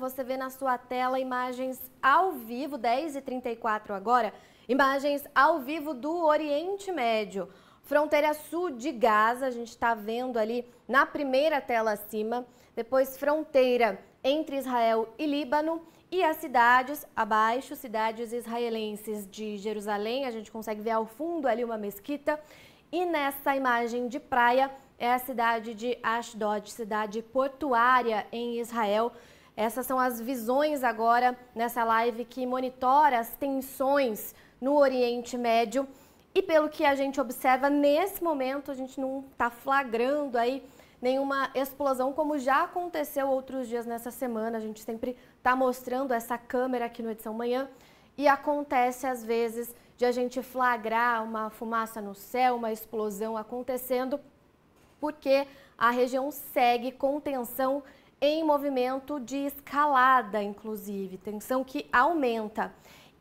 Você vê na sua tela imagens ao vivo, 10h34 agora, imagens ao vivo do Oriente Médio. Fronteira sul de Gaza, a gente está vendo ali na primeira tela acima. Depois, fronteira entre Israel e Líbano. E as cidades abaixo, cidades israelenses de Jerusalém. A gente consegue ver ao fundo ali uma mesquita. E nessa imagem de praia é a cidade de Ashdod, cidade portuária em Israel. Essas são as visões agora nessa live que monitora as tensões no Oriente Médio. E pelo que a gente observa nesse momento, a gente não está flagrando aí nenhuma explosão como já aconteceu outros dias nessa semana. A gente sempre está mostrando essa câmera aqui no Edição Manhã e acontece às vezes de a gente flagrar uma fumaça no céu, uma explosão acontecendo, porque a região segue com tensão em movimento de escalada, inclusive, tensão que aumenta.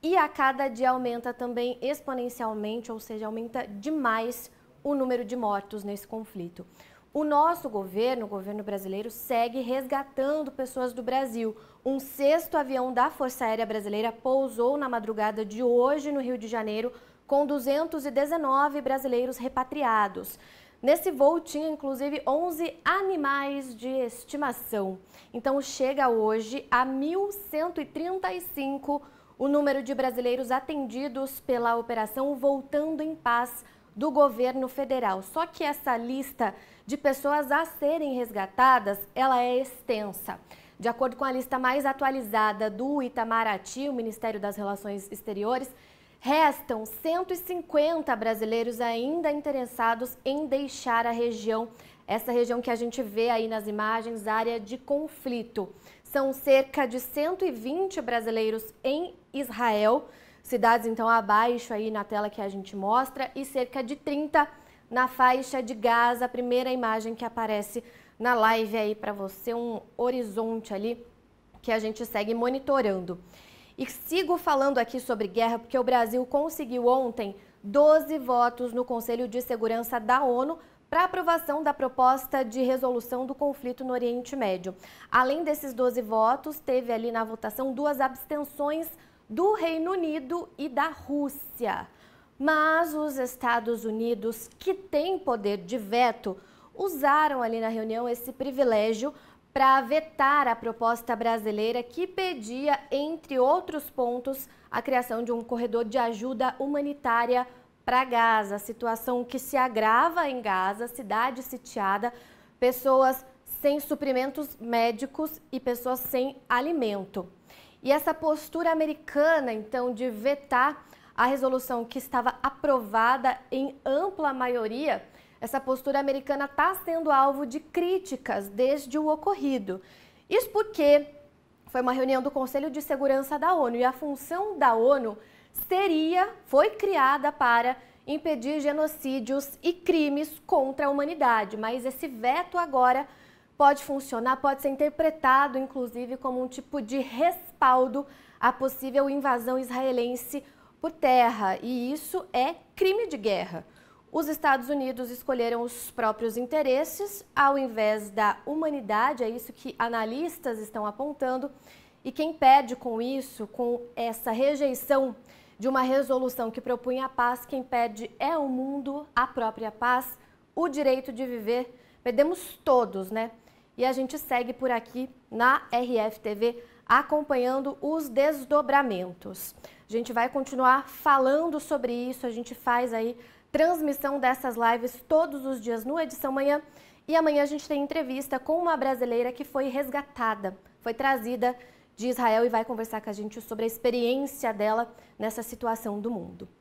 E a cada dia aumenta também exponencialmente, ou seja, aumenta demais o número de mortos nesse conflito. O nosso governo, o governo brasileiro, segue resgatando pessoas do Brasil. Um sexto avião da Força Aérea Brasileira pousou na madrugada de hoje no Rio de Janeiro, com 219 brasileiros repatriados. Nesse voo tinha inclusive 11 animais de estimação. Então chega hoje a 1.135 o número de brasileiros atendidos pela operação Voltando em Paz do governo federal. Só que essa lista de pessoas a serem resgatadas, ela é extensa. De acordo com a lista mais atualizada do Itamaraty, o Ministério das Relações Exteriores, Restam 150 brasileiros ainda interessados em deixar a região, essa região que a gente vê aí nas imagens, área de conflito. São cerca de 120 brasileiros em Israel, cidades então abaixo aí na tela que a gente mostra, e cerca de 30 na faixa de Gaza, a primeira imagem que aparece na live aí para você, um horizonte ali que a gente segue monitorando. E sigo falando aqui sobre guerra, porque o Brasil conseguiu ontem 12 votos no Conselho de Segurança da ONU para aprovação da proposta de resolução do conflito no Oriente Médio. Além desses 12 votos, teve ali na votação duas abstenções do Reino Unido e da Rússia. Mas os Estados Unidos, que têm poder de veto, usaram ali na reunião esse privilégio para vetar a proposta brasileira que pedia, entre outros pontos, a criação de um corredor de ajuda humanitária para Gaza. situação que se agrava em Gaza, cidade sitiada, pessoas sem suprimentos médicos e pessoas sem alimento. E essa postura americana, então, de vetar a resolução que estava aprovada em ampla maioria essa postura americana está sendo alvo de críticas desde o ocorrido. Isso porque foi uma reunião do Conselho de Segurança da ONU e a função da ONU seria, foi criada para impedir genocídios e crimes contra a humanidade. Mas esse veto agora pode funcionar, pode ser interpretado, inclusive, como um tipo de respaldo à possível invasão israelense por terra. E isso é crime de guerra. Os Estados Unidos escolheram os próprios interesses ao invés da humanidade, é isso que analistas estão apontando. E quem perde com isso, com essa rejeição de uma resolução que propunha a paz, quem perde é o mundo, a própria paz, o direito de viver. Perdemos todos, né? E a gente segue por aqui na RFTV acompanhando os desdobramentos. A gente vai continuar falando sobre isso, a gente faz aí transmissão dessas lives todos os dias no Edição Manhã. E amanhã a gente tem entrevista com uma brasileira que foi resgatada, foi trazida de Israel e vai conversar com a gente sobre a experiência dela nessa situação do mundo.